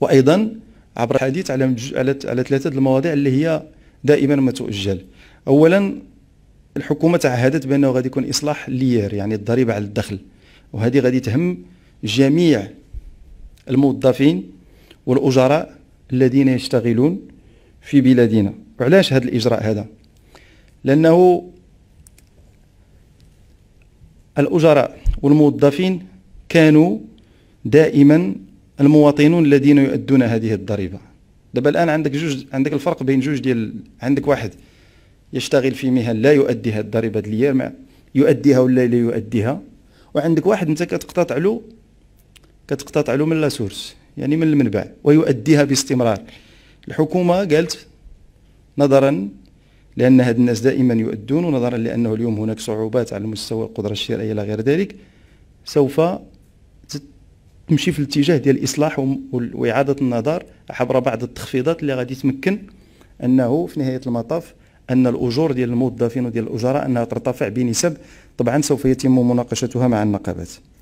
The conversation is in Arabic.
وايضا عبر الحديث على على ثلاثه المواضيع اللي هي دائما ما تؤجل اولا الحكومه تعهدت بانه غادي يكون اصلاح لير يعني الضريبه على الدخل وهذه غادي تهم جميع الموظفين والاجراء الذين يشتغلون في بلادنا وعلاش هذا الاجراء هذا لانه الاجراء والموظفين كانوا دائما المواطنون الذين يؤدون هذه الضريبه دابا الان عندك جوج عندك الفرق بين جوج ديال عندك واحد يشتغل في مهن لا يؤدي هذه الضريبه ديال مع يؤديها ولا لا يؤديها وعندك واحد انت كتقتطع له كتقتطع له من لا سورس يعني من المنبع ويؤديها باستمرار الحكومه قالت نظرا لان هاد الناس دائما يؤدون ونظرا لانه اليوم هناك صعوبات على مستوى القدره الشرائيه الى غير ذلك سوف تمشي في الاتجاه ديال الاصلاح واعاده النظر عبر بعض التخفيضات اللي غادي تمكن انه في نهايه المطاف ان الاجور ديال الموظفين وديال الاجراء انها ترتفع بنسب طبعا سوف يتم مناقشتها مع النقابات